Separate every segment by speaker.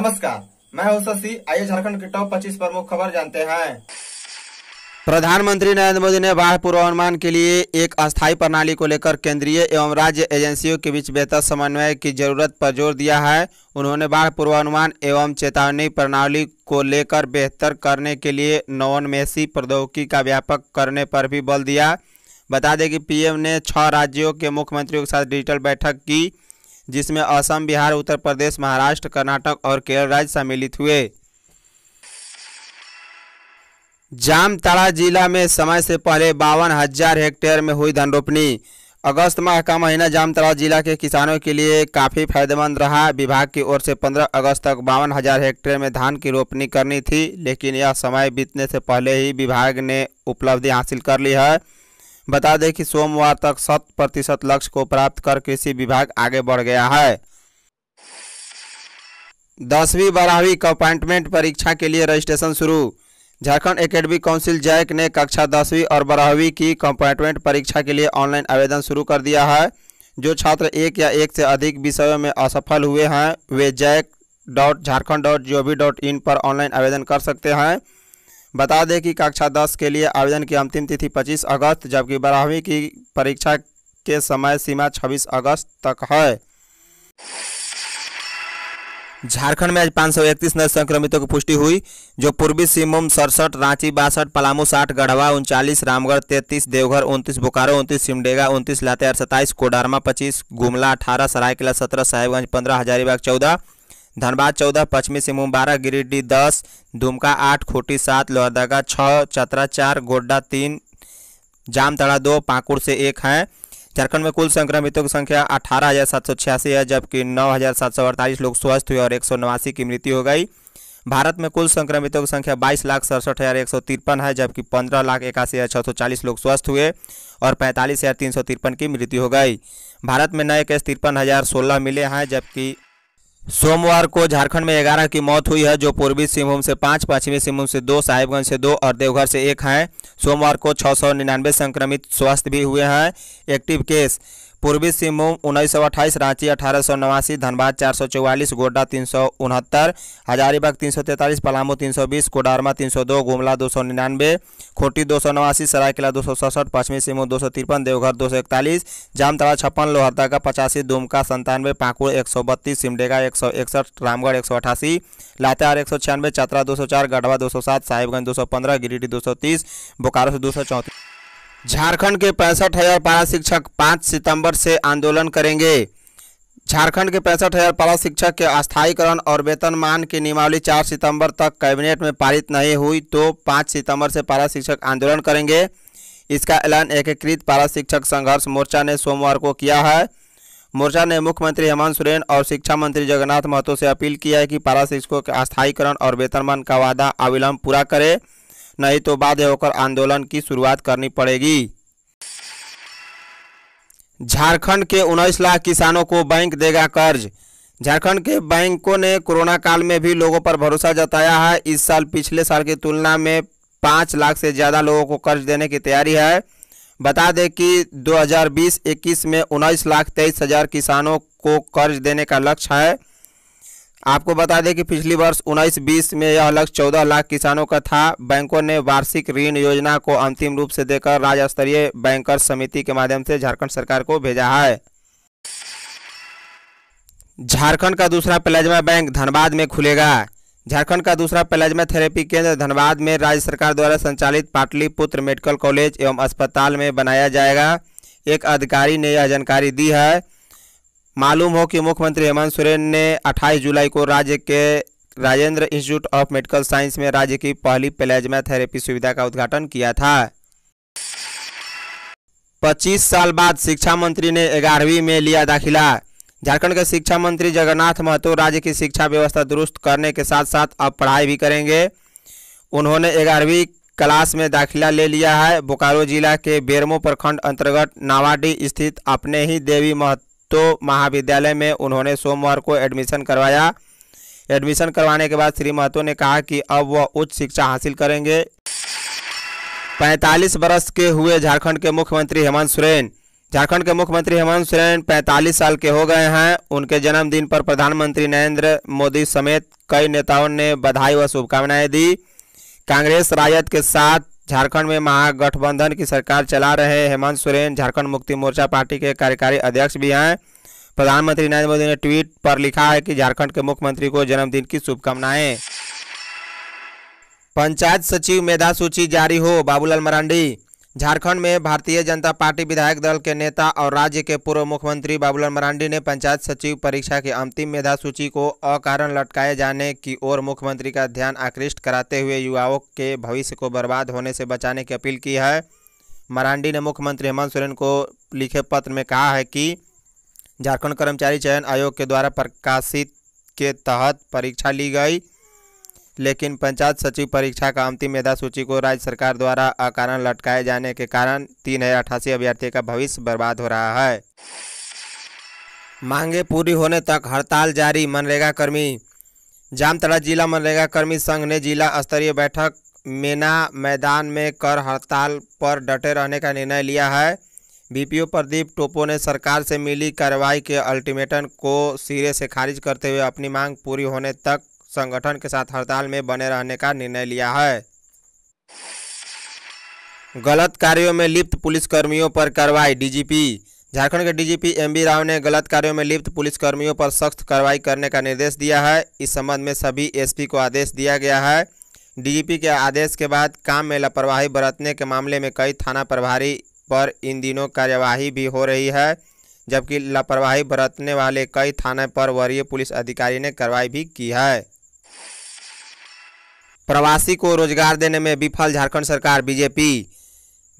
Speaker 1: नमस्कार मैं हूं शशि आइए झारखंड के टॉप 25 प्रमुख खबर जानते हैं प्रधानमंत्री नरेंद्र मोदी ने बाढ़ पूर्वानुमान के लिए एक अस्थायी प्रणाली को लेकर केंद्रीय एवं राज्य एजेंसियों के बीच बेहतर समन्वय की जरूरत पर जोर दिया है उन्होंने बाढ़ पूर्वानुमान एवं चेतावनी प्रणाली को लेकर बेहतर करने के लिए नवोन्मेषी प्रौद्योगिकी का व्यापक करने पर भी बल दिया बता दें कि पीएम ने छह राज्यों के मुख्यमंत्रियों के साथ डिजिटल बैठक की जिसमें असम बिहार उत्तर प्रदेश महाराष्ट्र कर्नाटक और केरल राज्य सम्मिलित हुए जामताड़ा जिला में समय से पहले बावन हजार हेक्टेयर में हुई धन रोपनी अगस्त माह का महीना जामताड़ा जिला के किसानों के लिए काफ़ी फायदेमंद रहा विभाग की ओर से 15 अगस्त तक बावन हजार हेक्टेयर में धान की रोपनी करनी थी लेकिन यह समय बीतने से पहले ही विभाग ने उपलब्धि हासिल कर ली है बता दें कि सोमवार तक शत प्रतिशत लक्ष्य को प्राप्त कर कृषि विभाग आगे बढ़ गया है दसवीं बारहवीं कंपार्टमेंट परीक्षा के लिए रजिस्ट्रेशन शुरू झारखंड एकेडमी काउंसिल जैक ने कक्षा दसवीं और बारहवीं की कंपार्टमेंट परीक्षा के लिए ऑनलाइन आवेदन शुरू कर दिया है जो छात्र एक या एक से अधिक विषयों में असफल हुए हैं वे JAC dot Jharkhand dot G पर ऑनलाइन आवेदन कर सकते हैं बता दें कि कक्षा दस के लिए आवेदन की अंतिम तिथि 25 अगस्त जबकि बारहवीं की परीक्षा के समय सीमा 26 अगस्त तक है झारखंड में आज पाँच सौ इकतीस नए संक्रमितों की पुष्टि हुई जो पूर्वी सिंहभूम सड़सठ रांची बासठ पलामू साठ गढ़वा उनचालीस रामगढ़ तैंतीस देवघर उनतीस बोकारो उनतीस सिमडेगा उनतीस लातेहार सत्ताईस कोडारमा पच्चीस गुमला अठारह सरायकला सत्रह साहेबगंज पंद्रह हजारीबाग चौदह धनबाद चौदह पश्चिमी सिंहभूम बारह गिरिडीह दस दुमका आठ खूटी सात लोहरदगा छः चतरा चार गोड्डा तीन जामतड़ा दो पाकुड़ से एक हैं झारखंड में कुल संक्रमितों की संख्या अठारह हज़ार सात सौ छियासी है जबकि नौ हज़ार सात सौ अड़तालीस लोग स्वस्थ हुए और एक सौ नवासी की मृत्यु हो गई भारत में कुल संक्रमितों की संख्या बाईस लाख सड़सठ हज़ार एक सौ तिरपन है जबकि पंद्रह लाख इक्यासी हज़ार छः सौ चालीस लोग स्वस्थ हुए और पैंतालीस हज़ार तीन सौ तिरपन की मृत्यु हो गई भारत में नए केस तिरपन हज़ार सोलह मिले हैं जबकि सोमवार को झारखंड में ग्यारह की मौत हुई है जो पूर्वी सिंहभूम से पाँच पश्चिमी सिंहभूम से दो साहिबगंज से दो और देवघर से एक हैं सोमवार को छः सौ संक्रमित स्वस्थ भी हुए हैं एक्टिव केस पूर्वी सिंहभूम उन्नीस सौ अट्ठाईस रांची अठारह सौ नवासी धनबाद चार सौ चौवालीस गोड्डा तीन सौ उनहत्तर हजारीबाग तीन सौ तैंतालीस पलामू तीन सौ बीस कोडारमा तीन सौ दो गुमला दो सौ निन्यानवे खूंटी दो सौ नवासी सरायकला दो सौ सड़सठ पश्चिमी सिंहभूम दो सौ तिरपन देवघर दो सौ इकतालीस जामतरा छप्पन लोहरदगा पचासी दुमका संतानवे पाकुड़ एक सौ बत्तीस सिमडेगा एक सौ इकसठ रामगढ़ एक सौ अठासी लातेहार एक सौ छियानवे चतरा दो सौ चार गढ़वा दो सौ सात साहिबगंज दो सौ पंद्रह गिरिडीह दो सौ तीस बोकारो से दो सौ चौंतीस झारखंड के पैंसठ हजार पारा शिक्षक पाँच सितंबर से आंदोलन करेंगे झारखंड के पैंसठ हजार पारा शिक्षक के अस्थायीकरण और वेतनमान की नियमावली 4 सितंबर तक कैबिनेट में पारित नहीं हुई तो 5 सितंबर से पारा शिक्षक आंदोलन करेंगे इसका ऐलान एकीकृत पारा शिक्षक संघर्ष मोर्चा ने सोमवार को किया है मोर्चा ने मुख्यमंत्री हेमंत सोरेन और शिक्षा मंत्री जगन्नाथ महतो से अपील किया है कि पारा शिक्षकों के अस्थायीकरण और वेतनमान का वादा अविलंब पूरा करें नहीं तो बाद होकर आंदोलन की शुरुआत करनी पड़ेगी झारखंड के उन्नीस लाख किसानों को बैंक देगा कर्ज झारखंड के बैंकों ने कोरोना काल में भी लोगों पर भरोसा जताया है इस साल पिछले साल की तुलना में पाँच लाख से ज़्यादा लोगों को कर्ज देने की तैयारी है बता दें कि 2020-21 में उन्नीस लाख तेईस हज़ार किसानों को कर्ज देने का लक्ष्य है आपको बता दें कि पिछली वर्ष उन्नीस बीस में यह लक्ष्य चौदह लाख किसानों का था बैंकों ने वार्षिक ऋण योजना को अंतिम रूप से देकर राज्य स्तरीय बैंकर समिति के माध्यम से झारखंड सरकार को भेजा है झारखंड का दूसरा प्लाज्मा बैंक धनबाद में खुलेगा झारखंड का दूसरा प्लाज्मा थेरेपी केंद्र धनबाद में राज्य सरकार द्वारा संचालित पाटलिपुत्र मेडिकल कॉलेज एवं अस्पताल में बनाया जाएगा एक अधिकारी ने यह जानकारी दी है मालूम हो कि मुख्यमंत्री हेमंत सोरेन ने 28 जुलाई को राज्य के Rajendra institute of medical science में राज्य की पहली प्लाज्मा थेरेपी सुविधा का उद्घाटन किया था 25 साल बाद शिक्षा मंत्री ने ग्यारहवीं में लिया दाखिला झारखंड के शिक्षा मंत्री जगन्नाथ महतो राज्य की शिक्षा व्यवस्था दुरुस्त करने के साथ साथ अब पढ़ाई भी करेंगे उन्होंने ग्यारहवीं क्लास में दाखिला ले लिया है बोकारो जिला के बेरमो प्रखंड अंतर्गत नावाडी स्थित अपने ही देवी महत तो महाविद्यालय में उन्होंने सोमवार को एडमिशन करवाया एडमिशन करवाने के बाद श्री महतो ने कहा कि अब वह उच्च शिक्षा हासिल करेंगे 45 वर्ष के हुए झारखंड के मुख्यमंत्री हेमंत सोरेन झारखंड के मुख्यमंत्री हेमंत सोरेन 45 साल के हो गए हैं उनके जन्मदिन पर प्रधानमंत्री नरेंद्र मोदी समेत कई नेताओं ने बधाई व शुभकामनाएं दी कांग्रेस राजद के साथ झारखंड में महागठबंधन की सरकार चला रहे हेमंत सोरेन झारखंड मुक्ति मोर्चा पार्टी के कार्यकारी अध्यक्ष भी हैं प्रधानमंत्री नरेंद्र मोदी ने ट्वीट पर लिखा है कि झारखंड के मुख्यमंत्री को जन्मदिन की शुभकामनाएं पंचायत सचिव मेधा सूची जारी हो बाबूलाल मरांडी झारखंड में भारतीय जनता पार्टी विधायक दल के नेता और राज्य के पूर्व मुख्यमंत्री बाबूलाल मरांडी ने पंचायत सचिव परीक्षा की अंतिम मेधा सूची को अकारण लटकाए जाने की ओर मुख्यमंत्री का ध्यान आकृष्ट कराते हुए युवाओं के भविष्य को बर्बाद होने से बचाने की अपील की है मरांडी ने मुख्यमंत्री हेमंत सोरेन को लिखे पत्र में कहा है कि झारखंड कर्मचारी चयन आयोग के द्वारा प्रकाशित के तहत परीक्षा ली गई लेकिन पंचायत सचिव परीक्षा का अंतिम मेधा सूची को राज्य सरकार द्वारा अकारण लटकाए जाने के कारण तीन हजार अठासी अभ्यर्थियों का भविष्य बर्बाद हो रहा है मांगे पूरी होने तक हड़ताल जारी मनरेगा कर्मी जामतड़ा जिला मनरेगा कर्मी संघ ने जिला स्तरीय बैठक मेना मैदान में कर हड़ताल पर डटे रहने का निर्णय लिया है बीपीओ प्रदीप टोपो ने सरकार से मिली कार्रवाई के अल्टीमेटम को सिरे से खारिज करते हुए अपनी मांग पूरी होने तक संगठन के साथ हड़ताल में बने रहने का निर्णय लिया है गलत कार्यों में लिप्त पुलिसकर्मियों पर कार्रवाई डीजीपी झारखंड के डीजीपी एमबी राव ने गलत कार्यों में लिप्त पुलिसकर्मियों पर सख्त कार्रवाई करने का निर्देश दिया है इस संबंध में सभी एसपी को आदेश दिया गया है डीजीपी के आदेश के बाद काम में लापरवाही बरतने के मामले में कई थाना प्रभारी पर इन दिनों कार्यवाही भी हो रही है जबकि लापरवाही बरतने वाले कई थाने पर वरीय पुलिस अधिकारी ने कार्रवाई भी की है प्रवासी को रोजगार देने में विफल झारखंड सरकार बीजेपी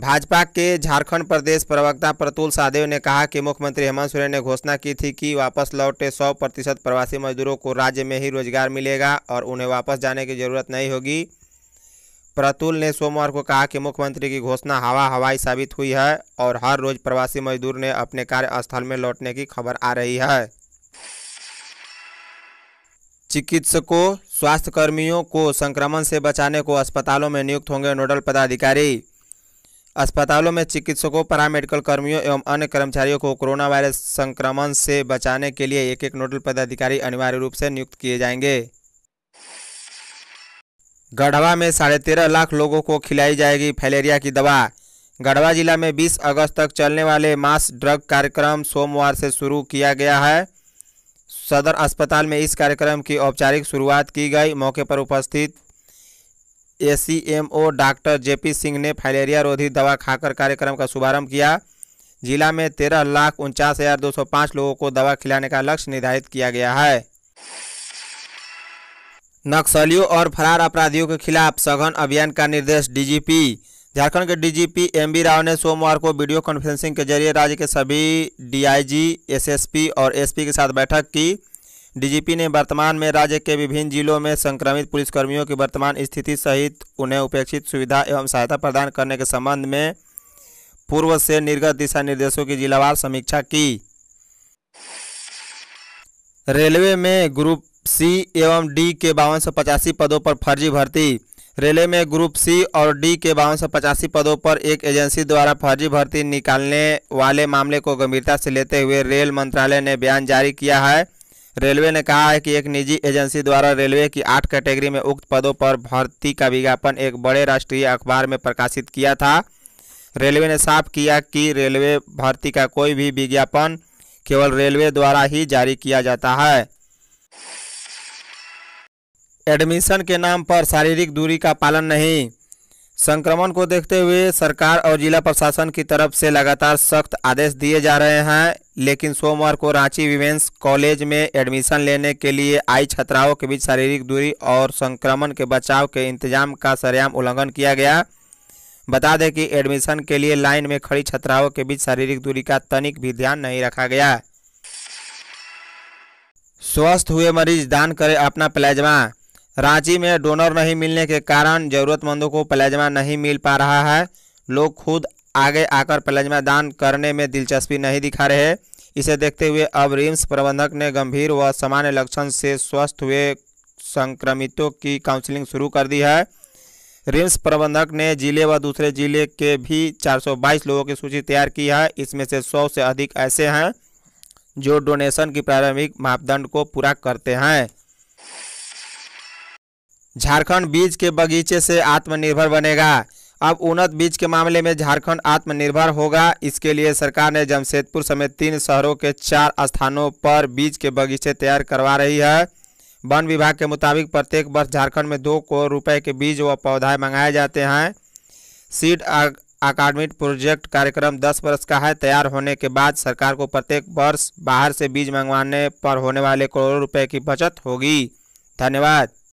Speaker 1: भाजपा के झारखंड प्रदेश प्रवक्ता प्रतुल सादेव ने कहा कि मुख्यमंत्री हेमंत सोरेन ने घोषणा की थी कि वापस लौटे 100 प्रतिशत प्रवासी मजदूरों को राज्य में ही रोजगार मिलेगा और उन्हें वापस जाने की जरूरत नहीं होगी प्रतुल ने सोमवार को कहा कि मुख्यमंत्री की घोषणा हवा हवाई साबित हुई है और हर रोज प्रवासी मजदूर ने अपने कार्यस्थल में लौटने की खबर आ रही है चिकित्सकों स्वास्थ्य कर्मियों को संक्रमण से बचाने को अस्पतालों में नियुक्त होंगे नोडल पदाधिकारी अस्पतालों में चिकित्सकों पैरामेडिकल कर्मियों एवं अन्य कर्मचारियों को कोरोना वायरस संक्रमण से बचाने के लिए एक एक नोडल पदाधिकारी अनिवार्य रूप से नियुक्त किए जाएंगे गढ़वा में साढ़े तेरह लाख लोगों को खिलाई जाएगी फैलेरिया की दवा गढ़वा जिला में 20 अगस्त तक चलने वाले मास ड्रग कार्यक्रम सोमवार से शुरू किया गया है सदर अस्पताल में इस कार्यक्रम की औपचारिक शुरुआत की गई मौके पर उपस्थित एसीएमओ डॉक्टर जेपी सिंह ने फाइलेरिया रोधी दवा खाकर कार्यक्रम का शुभारंभ किया जिला में तेरह लाख उनचास हज़ार दो सौ पाँच लोगों को दवा खिलाने का लक्ष्य निर्धारित किया गया है नक्सलियों और फरार अपराधियों के खिलाफ सघन अभियान का निर्देश डीजीपी झारखंड के डीजीपी एमबी राव ने सोमवार को वीडियो कॉन्फ्रेंसिंग के जरिए राज्य के सभी डीआईजी, एसएसपी और एसपी के साथ बैठक की डीजीपी ने वर्तमान में राज्य के विभिन्न जिलों में संक्रमित पुलिसकर्मियों की वर्तमान स्थिति सहित उन्हें उपेक्षित सुविधा एवं सहायता प्रदान करने के संबंध में पूर्व से निर्गत दिशा निर्देशों की जिलावार समीक्षा की रेलवे में ग्रुप सी एवं डी के बावन पदों पर फर्जी भर्ती रेलवे में ग्रुप सी और डी के बावन सौ पचासी पदों पर एक एजेंसी द्वारा फर्जी भर्ती निकालने वाले मामले को गंभीरता से लेते हुए रेल मंत्रालय ने बयान जारी किया है रेलवे ने कहा है कि एक निजी एजेंसी द्वारा रेलवे की आठ कैटेगरी में उक्त पदों पर भर्ती का विज्ञापन एक बड़े राष्ट्रीय अखबार में प्रकाशित किया था रेलवे ने साफ किया कि रेलवे भर्ती का कोई भी विज्ञापन केवल रेलवे द्वारा ही जारी किया जाता है एडमिशन के नाम पर शारीरिक दूरी का पालन नहीं संक्रमण को देखते हुए सरकार और जिला प्रशासन की तरफ से लगातार सख्त आदेश दिए जा रहे हैं लेकिन सोमवार को रांची विमेंस कॉलेज में एडमिशन लेने के लिए आई छात्राओं के बीच शारीरिक दूरी और संक्रमण के बचाव के इंतजाम का सरेआम उल्लंघन किया गया बता दें कि एडमिशन के लिए लाइन में खड़ी छात्राओं के बीच शारीरिक दूरी का तनिक भी ध्यान नहीं रखा गया स्वस्थ हुए मरीज दान करें अपना प्लाज्मा रांची में डोनर नहीं मिलने के कारण ज़रूरतमंदों को प्लाज्मा नहीं मिल पा रहा है लोग खुद आगे आकर प्लाज्मा दान करने में दिलचस्पी नहीं दिखा रहे इसे देखते हुए अब रिम्स प्रबंधक ने गंभीर व सामान्य लक्षण से स्वस्थ हुए संक्रमितों की काउंसलिंग शुरू कर दी है रिम्स प्रबंधक ने जिले व दूसरे जिले के भी 422 लोगों की सूची तैयार की है इसमें से 100 से अधिक ऐसे हैं जो डोनेशन की प्रारंभिक मापदंड को पूरा करते हैं झारखंड बीज के बगीचे से आत्मनिर्भर बनेगा अब उन्नत बीज के मामले में झारखंड आत्मनिर्भर होगा इसके लिए सरकार ने जमशेदपुर समेत तीन शहरों के चार स्थानों पर बीज के बगीचे तैयार करवा रही है वन विभाग के मुताबिक प्रत्येक वर्ष झारखंड में दो करोड़ रुपए के बीज व पौधाएँ मंगाए जाते हैं सीड अकाडमिक प्रोजेक्ट कार्यक्रम दस वर्ष का है तैयार होने के बाद सरकार को प्रत्येक वर्ष बाहर से बीज मंगवाने पर होने वाले करोड़ों रुपये की बचत होगी धन्यवाद